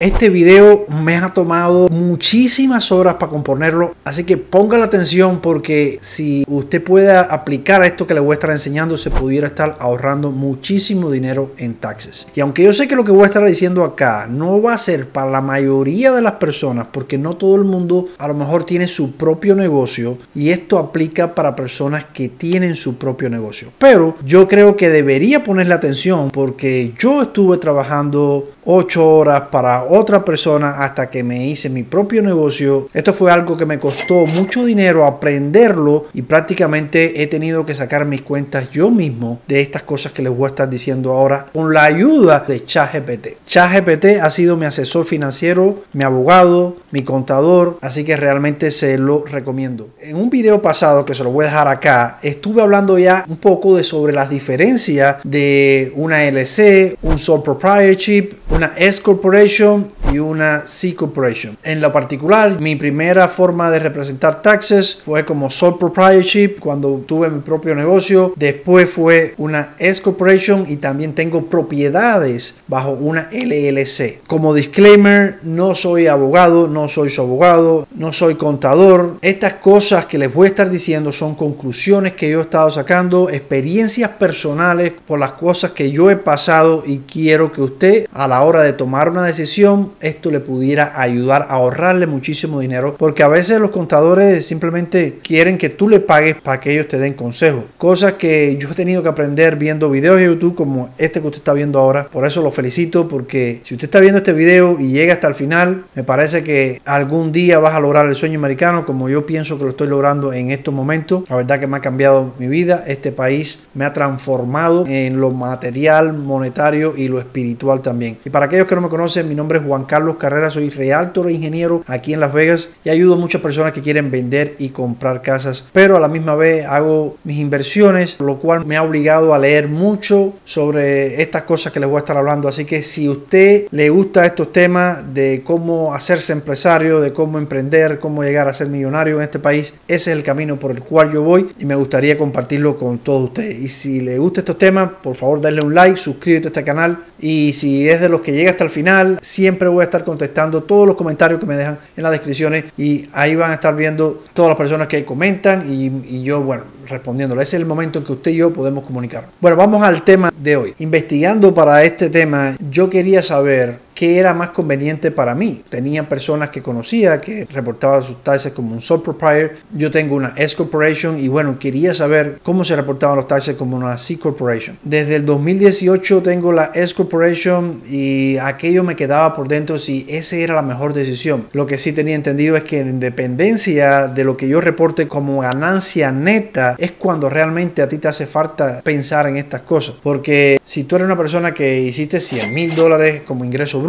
Este video me ha tomado muchísimas horas para componerlo, así que ponga la atención porque si usted pueda aplicar a esto que le voy a estar enseñando, se pudiera estar ahorrando muchísimo dinero en taxes. Y aunque yo sé que lo que voy a estar diciendo acá no va a ser para la mayoría de las personas, porque no todo el mundo a lo mejor tiene su propio negocio y esto aplica para personas que tienen su propio negocio. Pero yo creo que debería ponerle atención porque yo estuve trabajando 8 horas para otra persona hasta que me hice mi propio negocio. Esto fue algo que me costó mucho dinero aprenderlo y prácticamente he tenido que sacar mis cuentas yo mismo de estas cosas que les voy a estar diciendo ahora con la ayuda de ChatGPT. ChatGPT ha sido mi asesor financiero, mi abogado, mi contador, así que realmente se lo recomiendo. En un video pasado que se lo voy a dejar acá, estuve hablando ya un poco de sobre las diferencias de una LC, un sole proprietorship, una S Corporation y una C Corporation. En lo particular, mi primera forma de representar taxes fue como sole proprietorship cuando tuve mi propio negocio. Después fue una S Corporation y también tengo propiedades bajo una LLC. Como disclaimer, no soy abogado, no soy su abogado, no soy contador. Estas cosas que les voy a estar diciendo son conclusiones que yo he estado sacando, experiencias personales por las cosas que yo he pasado y quiero que usted a la hora de tomar una decisión, esto le pudiera ayudar a ahorrarle muchísimo dinero, porque a veces los contadores simplemente quieren que tú le pagues para que ellos te den consejos. Cosas que yo he tenido que aprender viendo videos de YouTube como este que usted está viendo ahora. Por eso lo felicito, porque si usted está viendo este video y llega hasta el final, me parece que algún día vas a lograr el sueño americano, como yo pienso que lo estoy logrando en estos momentos. La verdad que me ha cambiado mi vida. Este país me ha transformado en lo material, monetario y lo espiritual también. Para aquellos que no me conocen, mi nombre es Juan Carlos Carrera, soy realtor e ingeniero aquí en Las Vegas y ayudo a muchas personas que quieren vender y comprar casas, pero a la misma vez hago mis inversiones, lo cual me ha obligado a leer mucho sobre estas cosas que les voy a estar hablando. Así que si a usted le gusta estos temas de cómo hacerse empresario, de cómo emprender, cómo llegar a ser millonario en este país, ese es el camino por el cual yo voy y me gustaría compartirlo con todos ustedes. Y si le gusta estos temas, por favor, denle un like, suscríbete a este canal y si es de los que llegue hasta el final. Siempre voy a estar contestando todos los comentarios que me dejan en las descripciones y ahí van a estar viendo todas las personas que comentan y, yo, bueno, respondiéndolo. es el momento en que usted y yo podemos comunicar. Bueno, vamos al tema de hoy. Investigando para este tema, yo quería saber que era más conveniente para mí. Tenía personas que conocía que reportaban sus taxes como un sole proprietor. Yo tengo una S corporation y bueno, quería saber cómo se reportaban los taxes como una C corporation. Desde el 2018 tengo la S corporation y aquello me quedaba por dentro si esa era la mejor decisión. Lo que sí tenía entendido es que en dependencia de lo que yo reporte como ganancia neta es cuando realmente a ti te hace falta pensar en estas cosas. Porque si tú eres una persona que hiciste 100 mil dólares como ingreso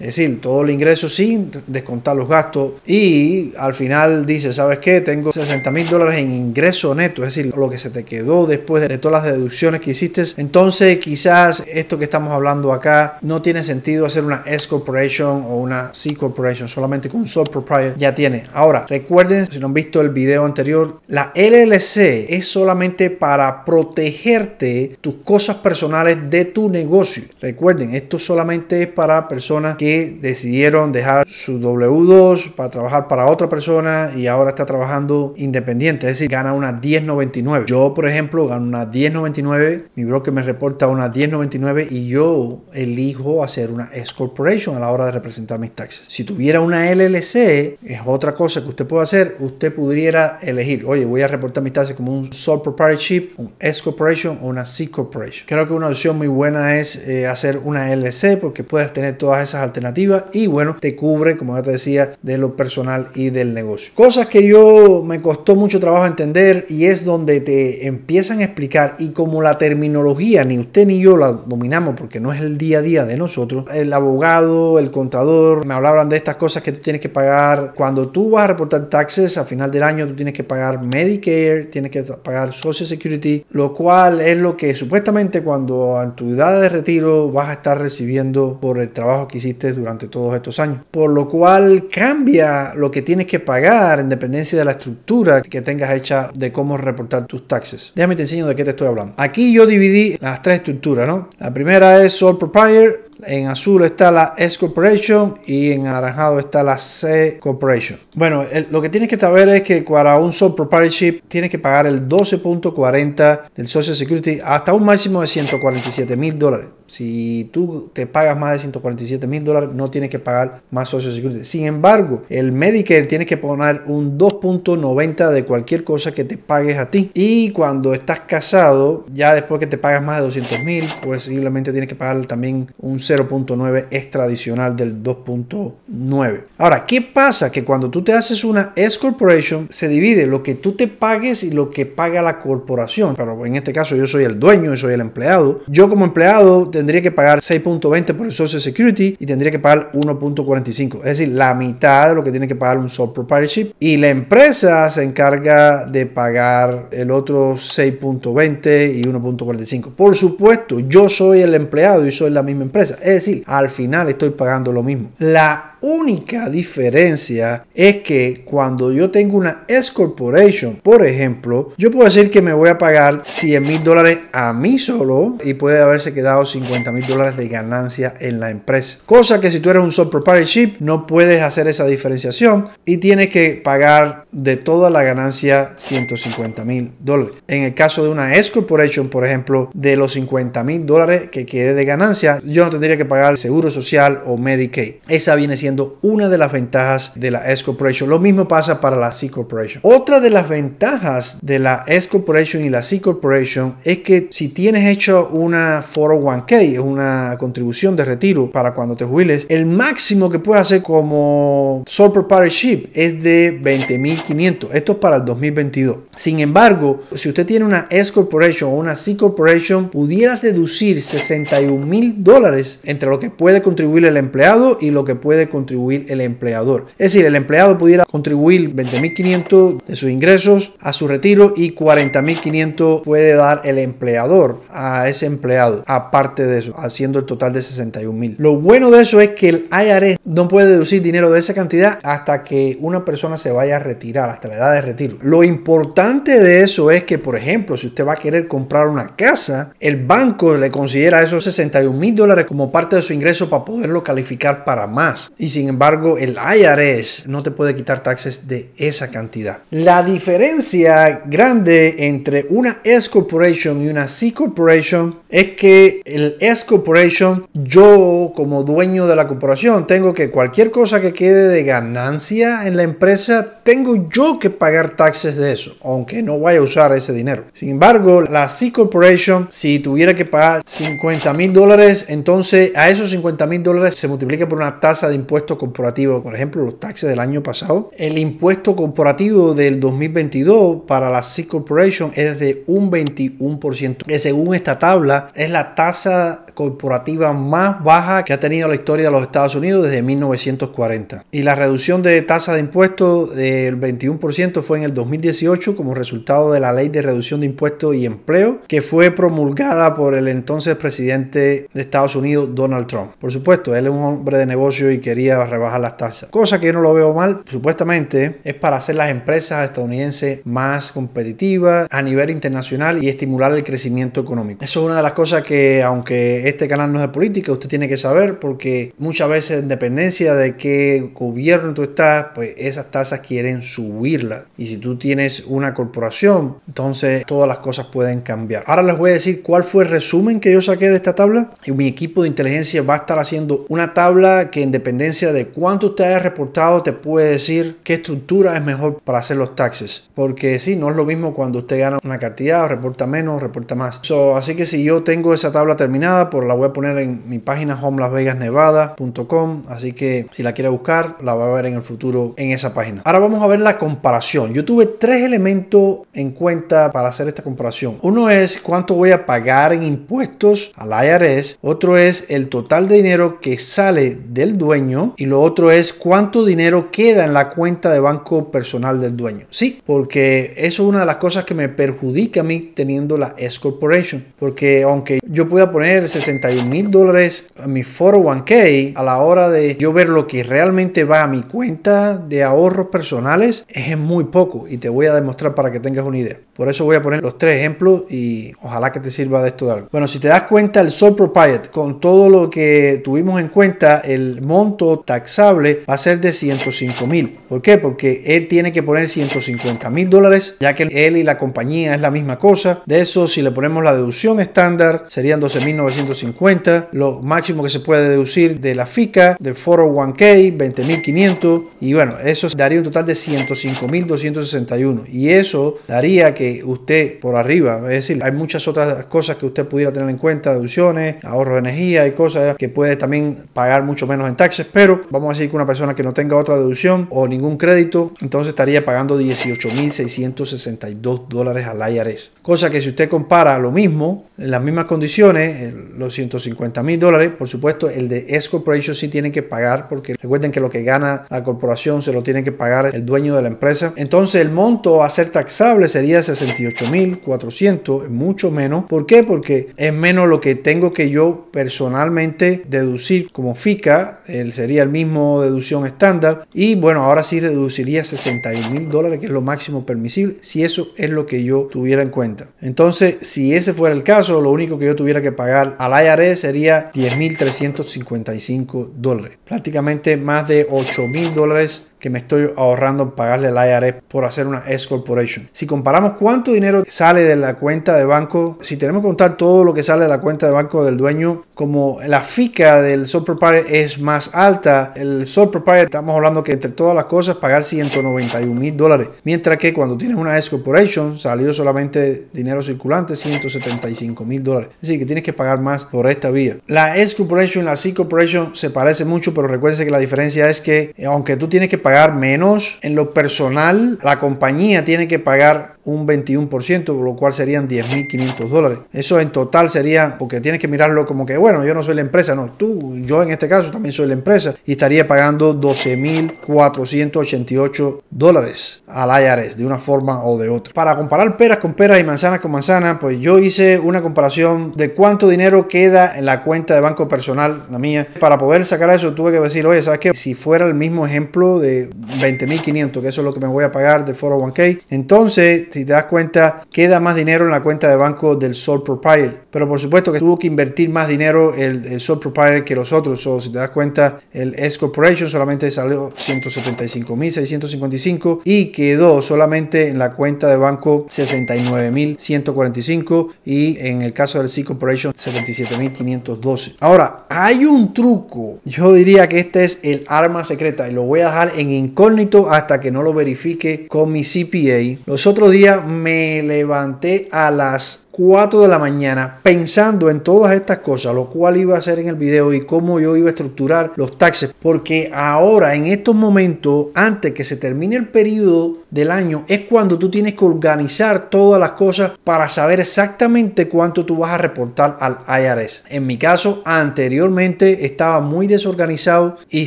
es decir, todo el ingreso sin descontar los gastos y al final dice, ¿sabes qué? Tengo 60 mil dólares en ingreso neto, es decir, lo que se te quedó después de todas las deducciones que hiciste. Entonces quizás esto que estamos hablando acá no tiene sentido hacer una S Corporation o una C Corporation, solamente con un Sole Proprietor ya tiene. Ahora, recuerden, si no han visto el video anterior, la LLC es solamente para protegerte tus cosas personales de tu negocio. Recuerden, esto solamente es para personas que decidieron dejar su W2 para trabajar para otra persona y ahora está trabajando independiente, es decir, gana una 1099. Yo, por ejemplo, gano una 1099, mi broker me reporta una 1099 y yo elijo hacer una S Corporation a la hora de representar mis taxes. Si tuviera una LLC, es otra cosa que usted puede hacer, usted pudiera elegir, oye, voy a reportar mis taxes como un sole proprietorship, un S corporation o una C corporation. Creo que una opción muy buena es eh, hacer una LLC porque puedes tener todo todas esas alternativas y bueno, te cubre, como ya te decía, de lo personal y del negocio. Cosas que yo me costó mucho trabajo entender y es donde te empiezan a explicar y como la terminología ni usted ni yo la dominamos porque no es el día a día de nosotros, el abogado, el contador, me hablaban de estas cosas que tú tienes que pagar cuando tú vas a reportar taxes a final del año, tú tienes que pagar Medicare, tienes que pagar Social Security, lo cual es lo que supuestamente cuando en tu edad de retiro vas a estar recibiendo por el trabajo que hiciste durante todos estos años. Por lo cual cambia lo que tienes que pagar en dependencia de la estructura que tengas hecha de cómo reportar tus taxes. Déjame te enseño de qué te estoy hablando. Aquí yo dividí las tres estructuras, ¿no? La primera es Sole Proprietor, en azul está la S Corporation y en anaranjado está la C Corporation. Bueno, lo que tienes que saber es que para un sole proprietorship tienes que pagar el 12.40 del Social Security hasta un máximo de 147 mil dólares. Si tú te pagas más de 147 mil dólares, no tienes que pagar más Social Security. Sin embargo, el Medicare tiene que poner un 2.90 de cualquier cosa que te pagues a ti. Y cuando estás casado, ya después que te pagas más de 200 mil, pues posiblemente tienes que pagar también un 0.9 extra adicional del 2.9. Ahora, ¿qué pasa? Que cuando tú te haces una S Corporation, se divide lo que tú te pagues y lo que paga la corporación. Pero en este caso, yo soy el dueño y soy el empleado. Yo como empleado tendría que pagar 6.20 por el Social Security y tendría que pagar 1.45, es decir, la mitad de lo que tiene que pagar un sole proprietorship. Y la empresa se encarga de pagar el otro 6.20 y 1.45. Por supuesto, yo soy el empleado y soy la misma empresa, es decir, al final estoy pagando lo mismo. La única diferencia es que cuando yo tengo una S Corporation, por ejemplo, yo puedo decir que me voy a pagar 100 mil dólares a mí solo y puede haberse quedado 50 mil dólares de ganancia en la empresa. Cosa que si tú eres un sole proprietorship no puedes hacer esa diferenciación y tienes que pagar de toda la ganancia 150 mil dólares. En el caso de una S Corporation, por ejemplo, de los 50 mil dólares que quede de ganancia, yo no tendría que pagar seguro social o Medicaid. Esa viene siendo una de las ventajas de la S Corporation. Lo mismo pasa para la C Corporation. Otra de las ventajas de la S Corporation y la C Corporation es que si tienes hecho una 401k, es una contribución de retiro para cuando te jubiles, el máximo que puedes hacer como sole proprietorship es de 20.500. Esto es para el 2022. Sin embargo, si usted tiene una S Corporation o una C Corporation, pudieras deducir 61 mil dólares entre lo que puede contribuir el empleado y lo que puede contribuir el empleador. Es decir, el empleado pudiera contribuir 20.500 de sus ingresos a su retiro y 40.500 puede dar el empleador a ese empleado, aparte de eso, haciendo el total de 61.000. Lo bueno de eso es que el IRS no puede deducir dinero de esa cantidad hasta que una persona se vaya a retirar, hasta la edad de retiro. Lo importante de eso es que, por ejemplo, si usted va a querer comprar una casa, el banco le considera esos 61.000 mil dólares como parte de su ingreso para poderlo calificar para más sin embargo el IRS no te puede quitar taxes de esa cantidad. La diferencia grande entre una S Corporation y una C Corporation es que el S Corporation, yo como dueño de la corporación, tengo que cualquier cosa que quede de ganancia en la empresa, tengo yo que pagar taxes de eso, aunque no vaya a usar ese dinero. Sin embargo, la C Corporation, si tuviera que pagar 50 mil dólares, entonces a esos 50 mil dólares se multiplica por una tasa de impuestos impuesto corporativo, por ejemplo, los taxes del año pasado. El impuesto corporativo del 2022 para la C Corporation es de un 21%, que según esta tabla es la tasa corporativa más baja que ha tenido la historia de los Estados Unidos desde 1940. Y la reducción de tasa de impuestos del 21% fue en el 2018 como resultado de la ley de reducción de impuestos y empleo que fue promulgada por el entonces presidente de Estados Unidos, Donald Trump. Por supuesto, él es un hombre de negocio y quería rebajar las tasas. Cosa que yo no lo veo mal, supuestamente es para hacer las empresas estadounidenses más competitivas a nivel internacional y estimular el crecimiento económico. Eso es una de las cosas que, aunque este canal no es de política, usted tiene que saber porque muchas veces en dependencia de qué gobierno tú estás, pues esas tasas quieren subirlas. Y si tú tienes una corporación, entonces todas las cosas pueden cambiar. Ahora les voy a decir cuál fue el resumen que yo saqué de esta tabla. Y mi equipo de inteligencia va a estar haciendo una tabla que en dependencia de cuánto usted haya reportado te puede decir qué estructura es mejor para hacer los taxes. Porque si no es lo mismo cuando usted gana una cantidad, reporta menos, reporta más. así que si yo tengo esa tabla terminada, por pues la voy a poner en mi página homelasvegasnevada.com. Así que si la quiere buscar, la va a ver en el futuro en esa página. Ahora vamos a ver la comparación. Yo tuve tres elementos en cuenta para hacer esta comparación. Uno es cuánto voy a pagar en impuestos al IRS. Otro es el total de dinero que sale del dueño y lo otro es cuánto dinero queda en la cuenta de banco personal del dueño. Sí, porque eso es una de las cosas que me perjudica a mí teniendo la S Corporation, porque aunque yo pueda poner 61 mil dólares a mi 401k, a la hora de yo ver lo que realmente va a mi cuenta de ahorros personales, es muy poco y te voy a demostrar para que tengas una idea. Por eso voy a poner los tres ejemplos y ojalá que te sirva de esto de algo. Bueno, si te das cuenta, el sole propriet, con todo lo que tuvimos en cuenta, el monto taxable va a ser de 105 mil. ¿Por qué? Porque él tiene que poner 150 mil dólares, ya que él y la compañía es la misma cosa. De eso, si le ponemos la deducción estándar, serían 12.950. Lo máximo que se puede deducir de la FICA, del 401k, 20.500. Y bueno, eso daría un total de 105.261. Y eso daría que usted por arriba. Es decir, hay muchas otras cosas que usted pudiera tener en cuenta, deducciones, ahorro de energía y cosas que puede también pagar mucho menos en taxes, pero vamos a decir que una persona que no tenga otra deducción o ningún crédito, entonces estaría pagando 18.662 dólares al IRS. Cosa que si usted compara lo mismo, en las mismas condiciones, los 150 mil dólares, por supuesto, el de S Corporation sí tienen que pagar, porque recuerden que lo que gana la corporación se lo tiene que pagar el dueño de la empresa. Entonces el monto a ser taxable sería 60 68.400, mucho menos. ¿Por qué? Porque es menos lo que tengo que yo personalmente deducir como FICA, sería el mismo deducción estándar. Y bueno, ahora sí reduciría 61.000 dólares, que es lo máximo permisible, si eso es lo que yo tuviera en cuenta. Entonces, si ese fuera el caso, lo único que yo tuviera que pagar al IRS sería 10.355 dólares. Prácticamente más de 8.000 dólares que me estoy ahorrando pagarle la IRS por hacer una S Corporation. Si comparamos cuánto dinero sale de la cuenta de banco, si tenemos que contar todo lo que sale de la cuenta de banco del dueño, como la FICA del Sole Proprietor es más alta, el Sole Proprietor, estamos hablando que entre todas las cosas pagar 191 mil dólares, mientras que cuando tienes una S Corporation salió solamente dinero circulante 175 mil dólares, así que tienes que pagar más por esta vía. La S Corporation y la C Corporation se parece mucho, pero recuerden que la diferencia es que eh, aunque tú tienes que pagar menos en lo personal, la compañía tiene que pagar un 21%, lo cual serían 10.500 dólares. Eso en total sería, porque tienes que mirarlo como que, bueno, yo no soy la empresa, no, tú, yo en este caso también soy la empresa y estaría pagando 12.488 dólares al IRS de una forma o de otra. Para comparar peras con peras y manzanas con manzanas, pues yo hice una comparación de cuánto dinero queda en la cuenta de banco personal, la mía. Para poder sacar eso tuve que decir, oye, ¿sabes qué? Si fuera el mismo ejemplo de 20.500, que eso es lo que me voy a pagar de 401k, entonces, si te das cuenta, queda más dinero en la cuenta de banco del sole proprietor pero por supuesto que tuvo que invertir más dinero el, sole proprietor que los otros. O si te das cuenta, el S Corporation solamente salió 175.655 y quedó solamente en la cuenta de banco 69.145 y en el caso del C Corporation 77.512. Ahora, hay un truco. Yo diría que este es el arma secreta y lo voy a dejar en incógnito hasta que no lo verifique con mi CPA. Los otros días me levanté a las 4 de la mañana pensando en todas estas cosas, lo cual iba a hacer en el video y cómo yo iba a estructurar los taxes, porque ahora en estos momentos, antes que se termine el periodo del año, es cuando tú tienes que organizar todas las cosas para saber exactamente cuánto tú vas a reportar al IRS. En mi caso, anteriormente estaba muy desorganizado y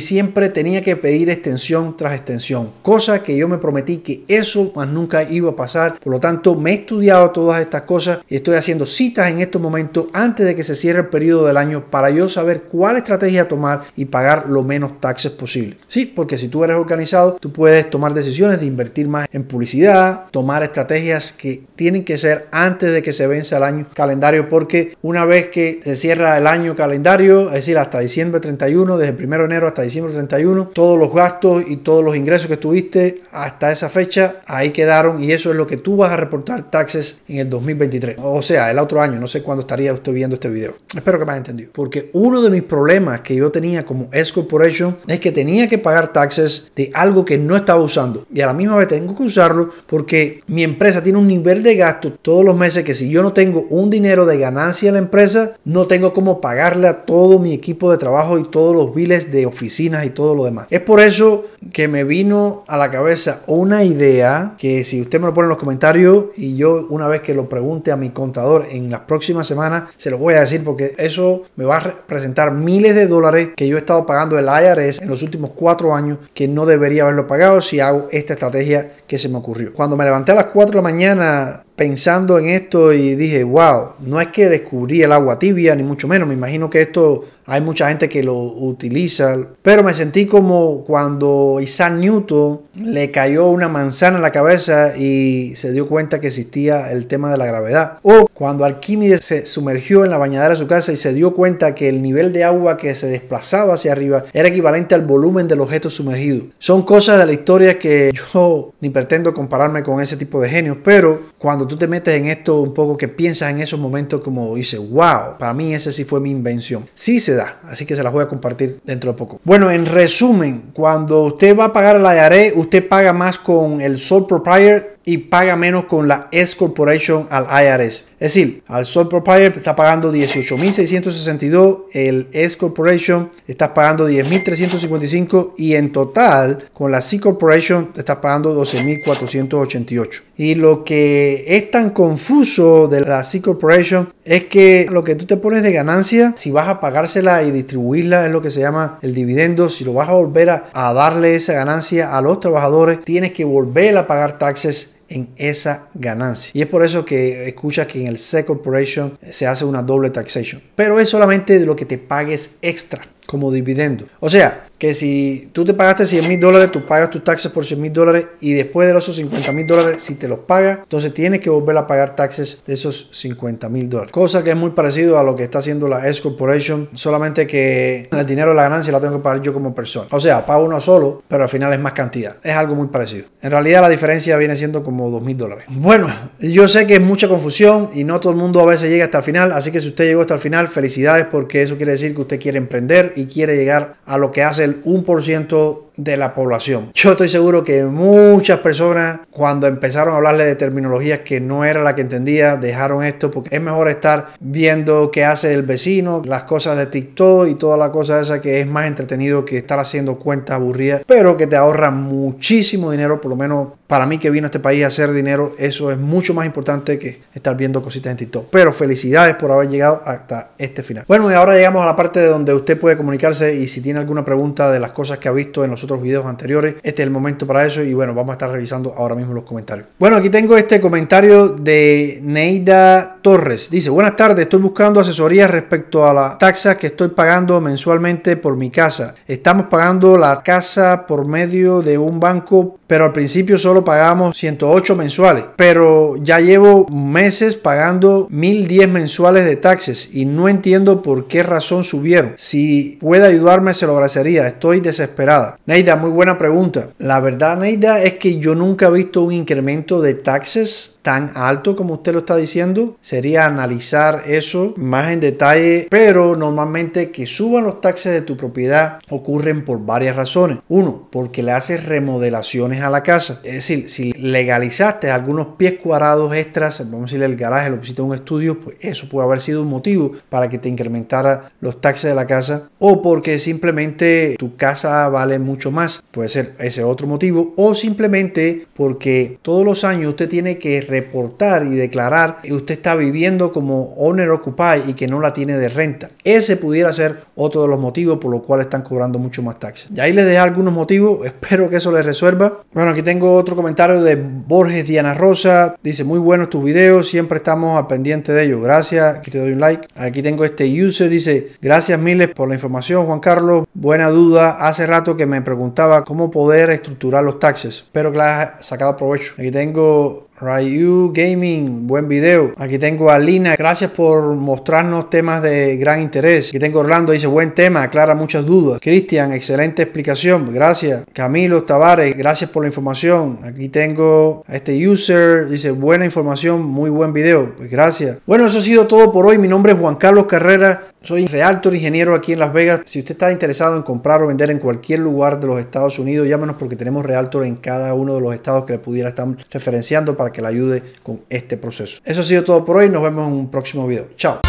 siempre tenía que pedir extensión tras extensión, cosa que yo me prometí que eso más nunca iba a pasar, por lo tanto me he estudiado todas estas cosas estoy haciendo citas en estos momentos antes de que se cierre el periodo del año para yo saber cuál estrategia tomar y pagar lo menos taxes posible. Sí, porque si tú eres organizado, tú puedes tomar decisiones de invertir más en publicidad, tomar estrategias que tienen que ser antes de que se vence el año calendario, porque una vez que se cierra el año calendario, es decir, hasta diciembre 31, desde el 1 de enero hasta diciembre 31, todos los gastos y todos los ingresos que tuviste hasta esa fecha, ahí quedaron y eso es lo que tú vas a reportar taxes en el 2023 o sea, el otro año, no sé cuándo estaría usted viendo este video. Espero que me haya entendido. Porque uno de mis problemas que yo tenía como S Corporation es que tenía que pagar taxes de algo que no estaba usando. Y a la misma vez tengo que usarlo porque mi empresa tiene un nivel de gasto todos los meses que si yo no tengo un dinero de ganancia en la empresa, no tengo cómo pagarle a todo mi equipo de trabajo y todos los biles de oficinas y todo lo demás. Es por eso que me vino a la cabeza una idea que si usted me lo pone en los comentarios y yo una vez que lo pregunte a mi contador en las próximas semanas, se lo voy a decir porque eso me va a representar miles de dólares que yo he estado pagando el IRS en los últimos cuatro años que no debería haberlo pagado si hago esta estrategia que se me ocurrió. Cuando me levanté a las 4 de la mañana pensando en esto y dije, wow, no es que descubrí el agua tibia, ni mucho menos, me imagino que esto hay mucha gente que lo utiliza, pero me sentí como cuando Isaac Newton le cayó una manzana en la cabeza y se dio cuenta que existía el tema de la gravedad. O cuando Arquímedes se sumergió en la bañadera de su casa y se dio cuenta que el nivel de agua que se desplazaba hacia arriba era equivalente al volumen del objeto sumergido. Son cosas de la historia que yo ni pretendo compararme con ese tipo de genios, pero cuando tú te metes en esto un poco que piensas en esos momentos como dices, wow, para mí ese sí fue mi invención. Sí se Así que se las voy a compartir dentro de poco. Bueno, en resumen, cuando usted va a pagar la ARE, usted paga más con el sole proprietor y paga menos con la S Corporation al IRS. Es decir, al sole proprietor está pagando 18.662, el S Corporation está pagando 10.355 y en total con la C Corporation está pagando 12.488. Y lo que es tan confuso de la C Corporation es que lo que tú te pones de ganancia, si vas a pagársela y distribuirla, es lo que se llama el dividendo, si lo vas a volver a, a darle esa ganancia a los trabajadores, tienes que volver a pagar taxes en esa ganancia. Y es por eso que escuchas que en el C Corporation se hace una doble taxation. Pero es solamente de lo que te pagues extra como dividendo. O sea, que si tú te pagaste 100 mil dólares, tú pagas tus taxes por 100 mil dólares y después de esos 50 mil dólares, si te los pagas, entonces tienes que volver a pagar taxes de esos 50 mil dólares. Cosa que es muy parecido a lo que está haciendo la S Corporation, solamente que el dinero de la ganancia la tengo que pagar yo como persona. O sea, pago uno solo, pero al final es más cantidad. Es algo muy parecido. En realidad la diferencia viene siendo como 2 mil dólares. Bueno, yo sé que es mucha confusión y no todo el mundo a veces llega hasta el final, así que si usted llegó hasta el final, felicidades porque eso quiere decir que usted quiere emprender y quiere llegar a lo que hace un por ciento de la población. Yo estoy seguro que muchas personas cuando empezaron a hablarle de terminologías que no era la que entendía, dejaron esto porque es mejor estar viendo qué hace el vecino, las cosas de TikTok y toda la cosa esa que es más entretenido que estar haciendo cuentas aburridas, pero que te ahorra muchísimo dinero, por lo menos para mí que vino a este país a hacer dinero, eso es mucho más importante que estar viendo cositas en TikTok. Pero felicidades por haber llegado hasta este final. Bueno, y ahora llegamos a la parte de donde usted puede comunicarse y si tiene alguna pregunta de las cosas que ha visto en los otros videos anteriores. Este es el momento para eso y bueno, vamos a estar revisando ahora mismo los comentarios. Bueno, aquí tengo este comentario de Neida Torres. Dice, buenas tardes, estoy buscando asesoría respecto a las taxa que estoy pagando mensualmente por mi casa. Estamos pagando la casa por medio de un banco pero al principio solo pagamos 108 mensuales. Pero ya llevo meses pagando 1010 mensuales de taxes y no entiendo por qué razón subieron. Si puede ayudarme, se lo agradecería. Estoy desesperada. Neida, muy buena pregunta. La verdad, Neida, es que yo nunca he visto un incremento de taxes tan alto como usted lo está diciendo. Sería analizar eso más en detalle, pero normalmente que suban los taxes de tu propiedad ocurren por varias razones. Uno, porque le haces remodelaciones a la casa. Es decir, si legalizaste algunos pies cuadrados extras, vamos a decirle el garaje, lo pusiste un estudio, pues eso puede haber sido un motivo para que te incrementara los taxes de la casa o porque simplemente tu casa vale mucho más, puede ser ese otro motivo, o simplemente porque todos los años usted tiene que reportar y declarar que usted está viviendo como owner occupied y que no la tiene de renta. Ese pudiera ser otro de los motivos por los cuales están cobrando mucho más taxes. Y ahí les dejo algunos motivos, espero que eso les resuelva. Bueno, aquí tengo otro comentario de Borges Diana Rosa. Dice, muy buenos tus videos, siempre estamos al pendiente de ellos. Gracias, aquí te doy un like. Aquí tengo este user, dice, gracias miles por la información, Juan Carlos. Buena duda, hace rato que me preguntaba cómo poder estructurar los taxes. Espero que la hayas sacado provecho. Aquí tengo Ryu Gaming, buen video. Aquí tengo a Lina, gracias por mostrarnos temas de gran interés. Aquí tengo Orlando, dice buen tema, aclara muchas dudas. Cristian, excelente explicación, gracias. Camilo Tavares, gracias por la información. Aquí tengo a este user, dice buena información, muy buen video, pues gracias. Bueno, eso ha sido todo por hoy. Mi nombre es Juan Carlos Carrera, soy realtor ingeniero aquí en Las Vegas. Si usted está interesado en comprar o vender en cualquier lugar de los Estados Unidos, llámenos porque tenemos realtor en cada uno de los estados que le pudiera estar referenciando para que la ayude con este proceso. Eso ha sido todo por hoy. Nos vemos en un próximo video. Chao.